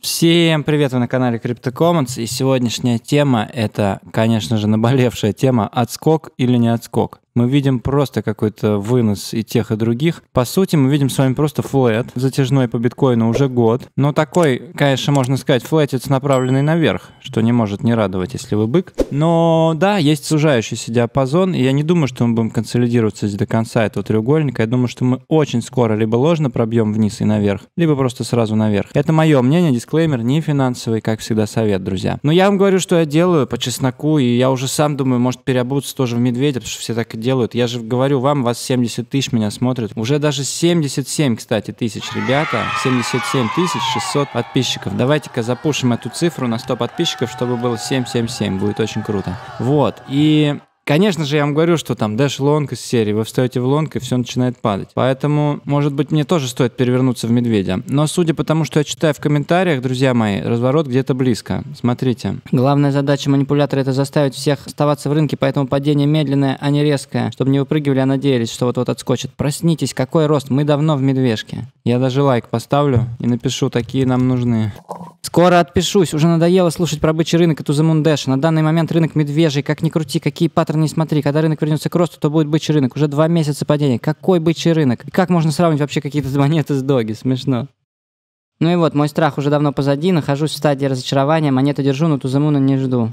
Всем привет, вы на канале Crypto Commons и сегодняшняя тема – это, конечно же, наболевшая тема «Отскок или не отскок?» мы видим просто какой-то вынос и тех, и других. По сути, мы видим с вами просто флет, затяжной по биткоину уже год. Но такой, конечно, можно сказать, флетец направленный наверх, что не может не радовать, если вы бык. Но да, есть сужающийся диапазон, и я не думаю, что мы будем консолидироваться здесь до конца этого треугольника. Я думаю, что мы очень скоро либо ложно пробьем вниз и наверх, либо просто сразу наверх. Это мое мнение, дисклеймер, не финансовый, как всегда, совет, друзья. Но я вам говорю, что я делаю по чесноку, и я уже сам думаю, может переобуться тоже в медведя, потому что все так и делают. Я же говорю вам, вас 70 тысяч меня смотрят. Уже даже 77, кстати, тысяч, ребята. 77 тысяч 600 подписчиков. Давайте-ка запушим эту цифру на 100 подписчиков, чтобы было 777. Будет очень круто. Вот. И Конечно же, я вам говорю, что там дэш лонг из серии, вы встаете в лонг, и все начинает падать. Поэтому, может быть, мне тоже стоит перевернуться в медведя. Но судя по тому, что я читаю в комментариях, друзья мои, разворот где-то близко. Смотрите. Главная задача манипулятора — это заставить всех оставаться в рынке, поэтому падение медленное, а не резкое. Чтобы не выпрыгивали, а надеялись, что вот-вот отскочит. Проснитесь, какой рост, мы давно в медвежке. Я даже лайк поставлю и напишу, такие нам нужны. Скоро отпишусь, уже надоело слушать про бычий рынок и тузамундеш. На данный момент рынок медвежий, как ни крути, какие паты завтра не смотри. Когда рынок вернется к росту, то будет бычий рынок. Уже два месяца падения. Какой бычий рынок? И как можно сравнить вообще какие-то монеты с доги? Смешно. Ну и вот, мой страх уже давно позади, нахожусь в стадии разочарования, монету держу, но Тузамуна не жду.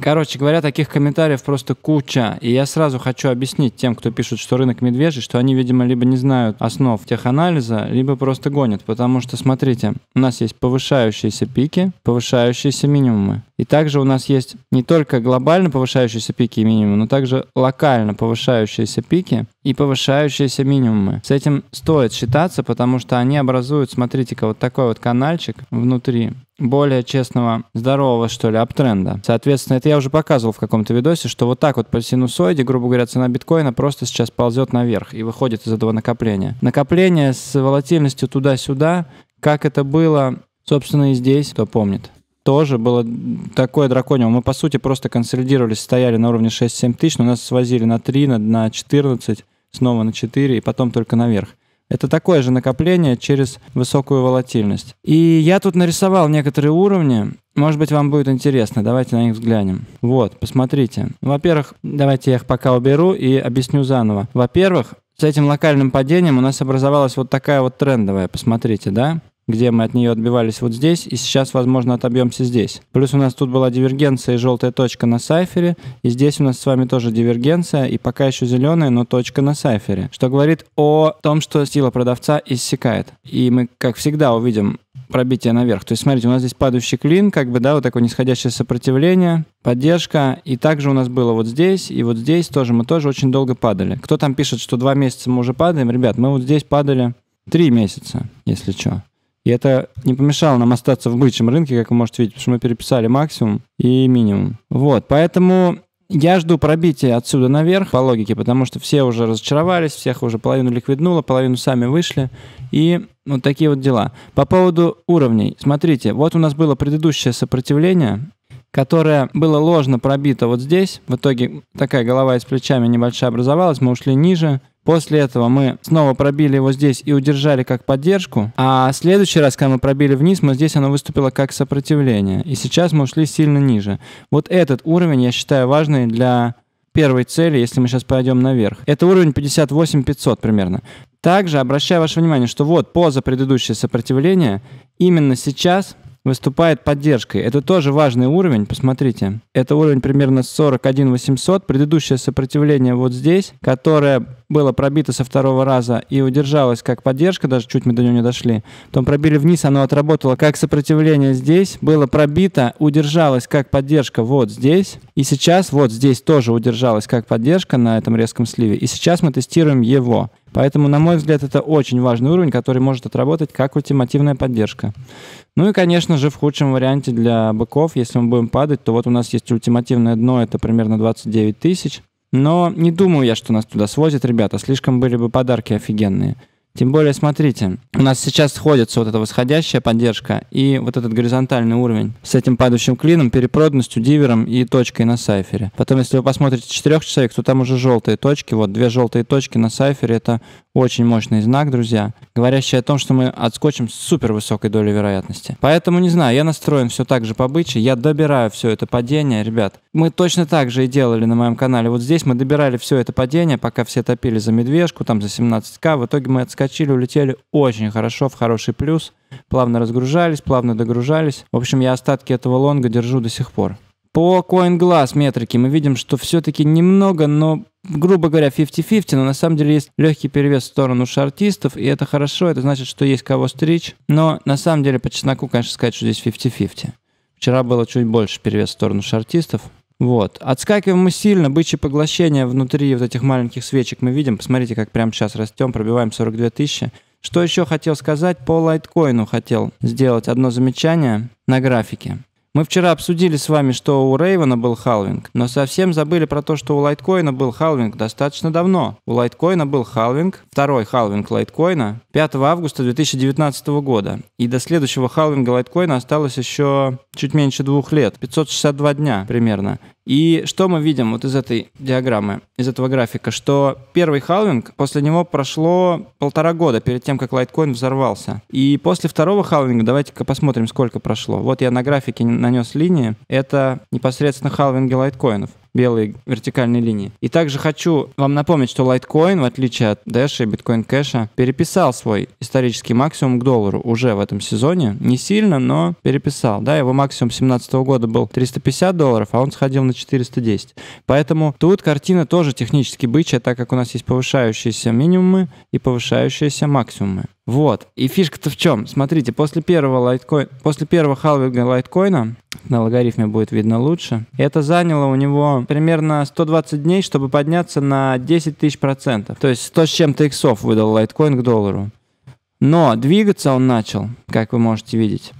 Короче говоря, таких комментариев просто куча. И я сразу хочу объяснить тем, кто пишет, что рынок медвежий, что они, видимо, либо не знают основ теханализа, либо просто гонят. Потому что, смотрите, у нас есть повышающиеся пики, повышающиеся минимумы. И также у нас есть не только глобально повышающиеся пики и минимумы, но также локально повышающиеся пики и повышающиеся минимумы. С этим стоит считаться, потому что они образуют, смотрите-ка, вот такой вот каналчик внутри более честного, здорового, что ли, аптренда. Соответственно, это я уже показывал в каком-то видосе, что вот так вот по синусоиде, грубо говоря, цена биткоина просто сейчас ползет наверх и выходит из этого накопления. Накопление с волатильностью туда-сюда, как это было, собственно, и здесь, кто помнит тоже было такое драконио. Мы, по сути, просто консолидировались, стояли на уровне 6-7 тысяч, но нас свозили на 3, на, на 14 снова на 4 и потом только наверх. Это такое же накопление через высокую волатильность. И я тут нарисовал некоторые уровни. Может быть, вам будет интересно. Давайте на них взглянем. Вот, посмотрите. Во-первых, давайте я их пока уберу и объясню заново. Во-первых, с этим локальным падением у нас образовалась вот такая вот трендовая, посмотрите, да? где мы от нее отбивались вот здесь, и сейчас, возможно, отобьемся здесь. Плюс у нас тут была дивергенция и желтая точка на сайфере, и здесь у нас с вами тоже дивергенция, и пока еще зеленая, но точка на сайфере, что говорит о том, что сила продавца иссякает. И мы, как всегда, увидим пробитие наверх. То есть, смотрите, у нас здесь падающий клин, как бы, да, вот такое нисходящее сопротивление, поддержка. И также у нас было вот здесь, и вот здесь тоже мы тоже очень долго падали. Кто там пишет, что два месяца мы уже падаем? Ребят, мы вот здесь падали три месяца, если что. И это не помешало нам остаться в бычьем рынке, как вы можете видеть, потому что мы переписали максимум и минимум. Вот, поэтому я жду пробития отсюда наверх по логике, потому что все уже разочаровались, всех уже половину ликвиднуло, половину сами вышли. И вот такие вот дела. По поводу уровней. Смотрите, вот у нас было предыдущее сопротивление, которое было ложно пробито вот здесь. В итоге такая голова из плечами небольшая образовалась, мы ушли ниже. После этого мы снова пробили его здесь и удержали как поддержку, а следующий раз, когда мы пробили вниз, мы здесь оно выступило как сопротивление. И сейчас мы ушли сильно ниже. Вот этот уровень я считаю важный для первой цели, если мы сейчас пойдем наверх. Это уровень 58 500 примерно. Также обращаю ваше внимание, что вот поза предыдущее сопротивление именно сейчас выступает поддержкой. Это тоже важный уровень, посмотрите. Это уровень примерно 41 800, предыдущее сопротивление вот здесь, которое было пробито со второго раза и удержалось как поддержка, даже чуть мы до него не дошли. Потом пробили вниз, оно отработало как сопротивление здесь, было пробито, удержалось как поддержка вот здесь. И сейчас вот здесь тоже удержалось как поддержка на этом резком сливе. И сейчас мы тестируем его. Поэтому, на мой взгляд, это очень важный уровень, который может отработать как ультимативная поддержка. Ну и, конечно же, в худшем варианте для быков, если мы будем падать, то вот у нас есть ультимативное дно, это примерно 29 тысяч. Но не думаю я, что нас туда свозят, ребята. Слишком были бы подарки офигенные. Тем более, смотрите, у нас сейчас сходится вот эта восходящая поддержка и вот этот горизонтальный уровень с этим падающим клином, перепроданностью, дивером и точкой на сайфере. Потом, если вы посмотрите четырехчасовик, то там уже желтые точки, вот две желтые точки на сайфере, это очень мощный знак, друзья, говорящий о том, что мы отскочим с супер высокой долей вероятности. Поэтому, не знаю, я настроен все так же побыче, я добираю все это падение, ребят. Мы точно так же и делали на моем канале. Вот здесь мы добирали все это падение, пока все топили за медвежку, там за 17к. В итоге мы отскочили, улетели очень хорошо, в хороший плюс. Плавно разгружались, плавно догружались. В общем, я остатки этого лонга держу до сих пор. По CoinGlass метрике мы видим, что все-таки немного, но грубо говоря, 50-50, но на самом деле есть легкий перевес в сторону шартистов, и это хорошо, это значит, что есть кого стричь, но на самом деле по чесноку, конечно, сказать, что здесь 50-50. Вчера было чуть больше перевес в сторону шартистов, вот. Отскакиваем мы сильно, бычье поглощение внутри вот этих маленьких свечек мы видим. Посмотрите, как прямо сейчас растем, пробиваем 42 тысячи. Что еще хотел сказать? По лайткоину хотел сделать одно замечание на графике. Мы вчера обсудили с вами, что у Рейвена был халвинг, но совсем забыли про то, что у лайткоина был халвинг достаточно давно. У лайткоина был халвинг, второй халвинг лайткоина, 5 августа 2019 года. И до следующего халвинга лайткоина осталось еще чуть меньше двух лет, 562 дня примерно. И что мы видим вот из этой диаграммы, из этого графика, что первый халвинг, после него прошло полтора года перед тем, как лайткоин взорвался. И после второго халвинга, давайте-ка посмотрим, сколько прошло. Вот я на графике нанес линии, это непосредственно халвинги лайткоинов белые вертикальные линии. И также хочу вам напомнить, что Litecoin, в отличие от Dash и Bitcoin Cash, переписал свой исторический максимум к доллару уже в этом сезоне. Не сильно, но переписал. Да, его максимум 2017 года был 350 долларов, а он сходил на 410. Поэтому тут картина тоже технически бычья, так как у нас есть повышающиеся минимумы и повышающиеся максимумы. Вот. И фишка-то в чем? Смотрите, после первого, лайткоин, после первого халвинга лайткоина, на логарифме будет видно лучше, это заняло у него примерно 120 дней, чтобы подняться на 10 тысяч процентов. То есть 100 с чем-то иксов выдал лайткоин к доллару. Но двигаться он начал, как вы можете видеть,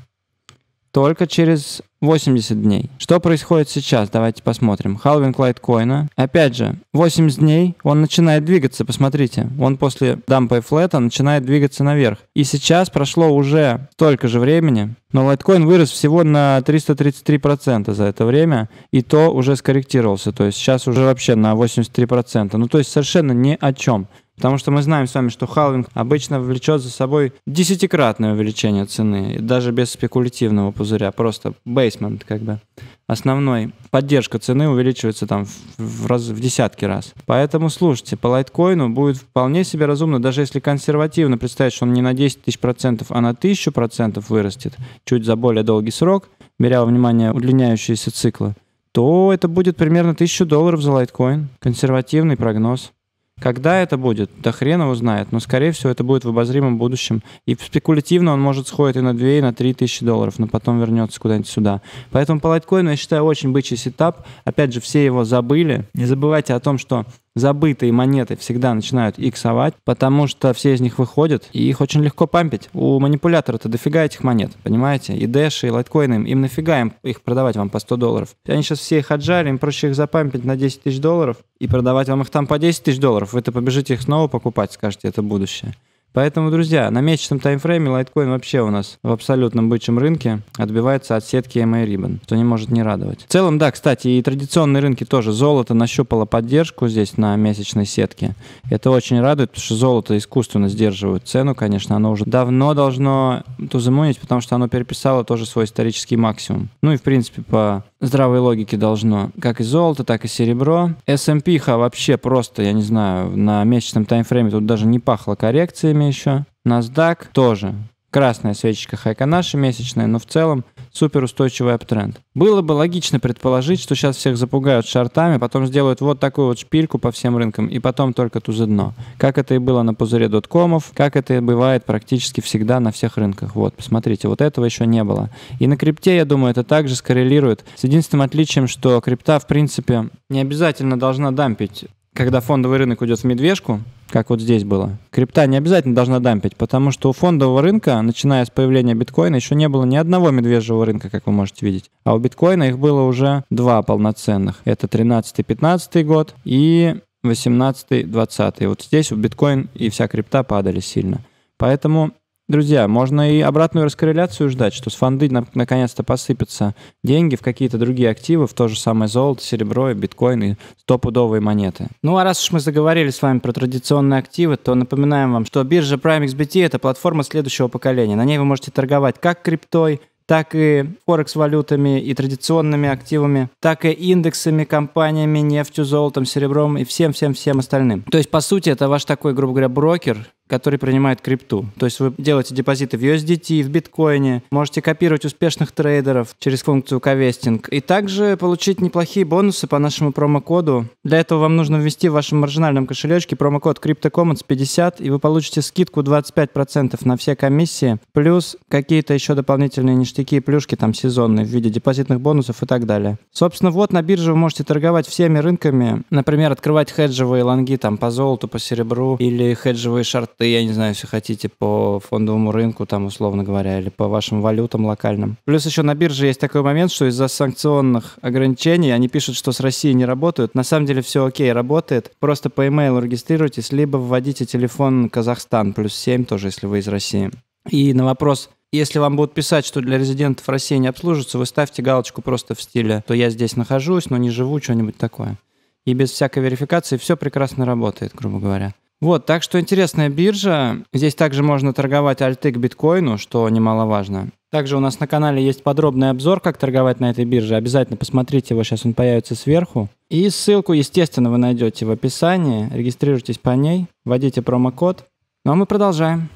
только через 80 дней. Что происходит сейчас? Давайте посмотрим. Халвинг лайткоина. Опять же, 80 дней он начинает двигаться, посмотрите. Он после дампа и флета начинает двигаться наверх. И сейчас прошло уже столько же времени, но лайткоин вырос всего на 333% за это время, и то уже скорректировался. То есть сейчас уже вообще на 83%. Ну то есть совершенно ни о чем. Потому что мы знаем с вами, что халвинг обычно влечет за собой десятикратное увеличение цены, даже без спекулятивного пузыря, просто бейсмент как бы. Основной поддержка цены увеличивается там в, раз, в десятки раз. Поэтому слушайте, по лайткоину будет вполне себе разумно, даже если консервативно представить, что он не на 10 тысяч процентов, а на тысячу процентов вырастет, чуть за более долгий срок, беря во внимание удлиняющиеся циклы, то это будет примерно 1000 долларов за лайткоин. Консервативный прогноз. Когда это будет, да хрен его знает, но, скорее всего, это будет в обозримом будущем. И спекулятивно он может сходить и на 2, и на 3 тысячи долларов, но потом вернется куда-нибудь сюда. Поэтому по лайткоину, я считаю, очень бычий сетап. Опять же, все его забыли. Не забывайте о том, что забытые монеты всегда начинают иксовать, потому что все из них выходят, и их очень легко пампить. У манипулятора-то дофига этих монет, понимаете? И дэши, и лайткоины, им, им нафига им их продавать вам по 100 долларов? Они сейчас все их отжали, им проще их запампить на 10 тысяч долларов и продавать вам их там по 10 тысяч долларов. Вы-то побежите их снова покупать, скажете, это будущее. Поэтому, друзья, на месячном таймфрейме лайткоин вообще у нас в абсолютном бычьем рынке отбивается от сетки MA-Ribbon, что не может не радовать. В целом, да, кстати, и традиционные рынки тоже. Золото нащупало поддержку здесь на месячной сетке. Это очень радует, потому что золото искусственно сдерживает цену, конечно, оно уже давно должно тузамунить, потому что оно переписало тоже свой исторический максимум. Ну и, в принципе, по здравой логике должно. Как и золото, так и серебро. S&P вообще просто, я не знаю, на месячном таймфрейме тут даже не пахло коррекциями, красными еще. NASDAQ тоже. Красная свечечка хайка наша месячная, но в целом супер устойчивый тренд. Было бы логично предположить, что сейчас всех запугают шортами, потом сделают вот такую вот шпильку по всем рынкам и потом только ту тузы дно. Как это и было на пузыре доткомов, как это и бывает практически всегда на всех рынках. Вот, посмотрите, вот этого еще не было. И на крипте, я думаю, это также скоррелирует с единственным отличием, что крипта, в принципе, не обязательно должна дампить когда фондовый рынок уйдет в медвежку, как вот здесь было, крипта не обязательно должна дампить, потому что у фондового рынка, начиная с появления биткоина, еще не было ни одного медвежьего рынка, как вы можете видеть. А у биткоина их было уже два полноценных. Это 13-15 год и 18-20. Вот здесь у биткоин и вся крипта падали сильно. Поэтому Друзья, можно и обратную раскорреляцию ждать, что с фонды на, наконец-то посыпятся деньги в какие-то другие активы, в то же самое золото, серебро, биткоин и стопудовые монеты. Ну а раз уж мы заговорили с вами про традиционные активы, то напоминаем вам, что биржа PrimeXBT это платформа следующего поколения. На ней вы можете торговать как криптой, так и форекс-валютами и традиционными активами, так и индексами, компаниями, нефтью, золотом, серебром и всем-всем-всем остальным. То есть, по сути, это ваш такой, грубо говоря, брокер, который принимает крипту. То есть вы делаете депозиты в USDT, в биткоине, можете копировать успешных трейдеров через функцию ковестинг и также получить неплохие бонусы по нашему промокоду. Для этого вам нужно ввести в вашем маржинальном кошелечке промокод CryptoCommons50 и вы получите скидку 25% на все комиссии, плюс какие-то еще дополнительные ништяки и плюшки там сезонные в виде депозитных бонусов и так далее. Собственно, вот на бирже вы можете торговать всеми рынками, например, открывать хеджевые лонги там по золоту, по серебру или хеджевые шарты и я не знаю, если хотите, по фондовому рынку, там, условно говоря, или по вашим валютам локальным. Плюс еще на бирже есть такой момент, что из-за санкционных ограничений они пишут, что с Россией не работают. На самом деле все окей, работает. Просто по имейлу регистрируйтесь, либо вводите телефон Казахстан, плюс 7 тоже, если вы из России. И на вопрос, если вам будут писать, что для резидентов России не обслуживаются, вы ставьте галочку просто в стиле, то я здесь нахожусь, но не живу, что-нибудь такое. И без всякой верификации все прекрасно работает, грубо говоря. Вот, так что интересная биржа. Здесь также можно торговать альты к биткоину, что немаловажно. Также у нас на канале есть подробный обзор, как торговать на этой бирже. Обязательно посмотрите его, сейчас он появится сверху. И ссылку, естественно, вы найдете в описании. Регистрируйтесь по ней, вводите промокод. Ну а мы продолжаем.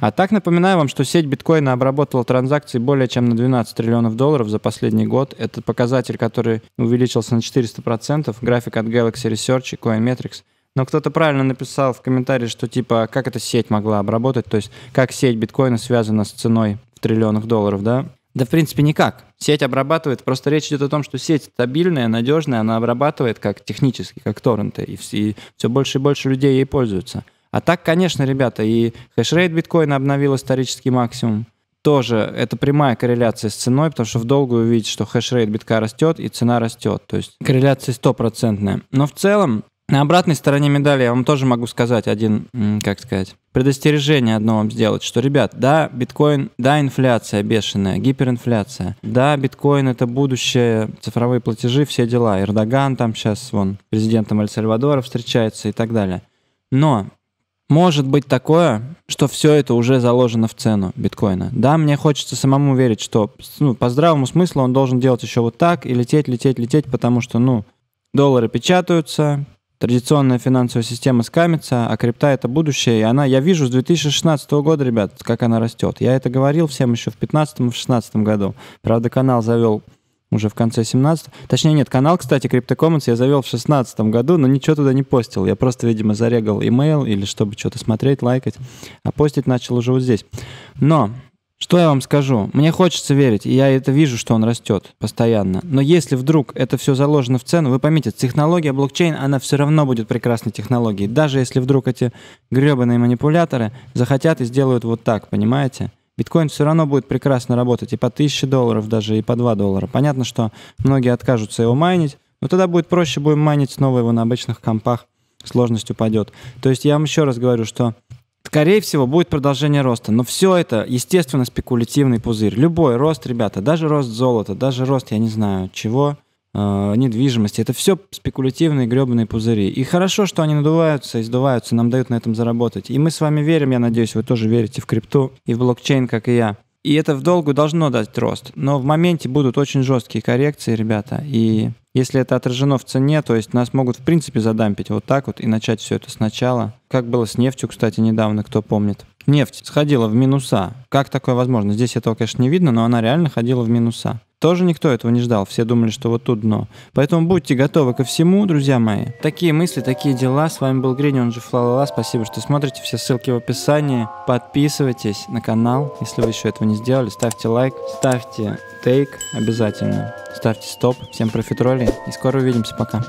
А так напоминаю вам, что сеть биткоина обработала транзакции более чем на 12 триллионов долларов за последний год. Это показатель, который увеличился на 400%. График от Galaxy Research и Coinmetrics. Но кто-то правильно написал в комментарии, что типа а как эта сеть могла обработать, то есть как сеть биткоина связана с ценой в триллионах долларов, да? Да, в принципе, никак. Сеть обрабатывает, просто речь идет о том, что сеть стабильная, надежная, она обрабатывает как технически, как торренты, и, и все больше и больше людей ей пользуются. А так, конечно, ребята, и хешрейт биткоина обновил исторический максимум. Тоже это прямая корреляция с ценой, потому что в долгую вы что хешрейт битка растет и цена растет. То есть корреляция стопроцентная. Но в целом, на обратной стороне медали я вам тоже могу сказать один, как сказать, предостережение одно вам сделать, что, ребят, да, биткоин, да, инфляция бешеная, гиперинфляция, да, биткоин это будущее, цифровые платежи, все дела, Эрдоган там сейчас, вон, президентом Эль-Сальвадора встречается и так далее. Но может быть такое, что все это уже заложено в цену биткоина. Да, мне хочется самому верить, что ну, по здравому смыслу он должен делать еще вот так и лететь, лететь, лететь, потому что, ну, доллары печатаются, традиционная финансовая система скамится, а крипта это будущее, и она, я вижу с 2016 года, ребят, как она растет. Я это говорил всем еще в 2015 и 2016 году. Правда, канал завел уже в конце 17 Точнее, нет, канал, кстати, CryptoCommons я завел в 16 году, но ничего туда не постил. Я просто, видимо, зарегал имейл или чтобы что-то смотреть, лайкать. А постить начал уже вот здесь. Но что я вам скажу? Мне хочется верить, и я это вижу, что он растет постоянно. Но если вдруг это все заложено в цену, вы поймите, технология блокчейн, она все равно будет прекрасной технологией. Даже если вдруг эти гребаные манипуляторы захотят и сделают вот так, понимаете? биткоин все равно будет прекрасно работать и по 1000 долларов даже, и по 2 доллара. Понятно, что многие откажутся его майнить, но тогда будет проще, будем майнить снова его на обычных компах, сложность упадет. То есть я вам еще раз говорю, что скорее всего будет продолжение роста, но все это, естественно, спекулятивный пузырь. Любой рост, ребята, даже рост золота, даже рост, я не знаю, чего, э, недвижимости. Это все спекулятивные гребаные пузыри. И хорошо, что они надуваются, издуваются, нам дают на этом заработать. И мы с вами верим, я надеюсь, вы тоже верите в крипту и в блокчейн, как и я. И это в долгу должно дать рост. Но в моменте будут очень жесткие коррекции, ребята. И если это отражено в цене, то есть нас могут в принципе задампить вот так вот и начать все это сначала. Как было с нефтью, кстати, недавно, кто помнит. Нефть сходила в минуса. Как такое возможно? Здесь этого, конечно, не видно, но она реально ходила в минуса. Тоже никто этого не ждал, все думали, что вот тут дно. Поэтому будьте готовы ко всему, друзья мои. Такие мысли, такие дела. С вами был Грини, он же Флалала. Спасибо, что смотрите. Все ссылки в описании. Подписывайтесь на канал, если вы еще этого не сделали. Ставьте лайк, ставьте тейк обязательно. Ставьте стоп. Всем профитроли и скоро увидимся. Пока.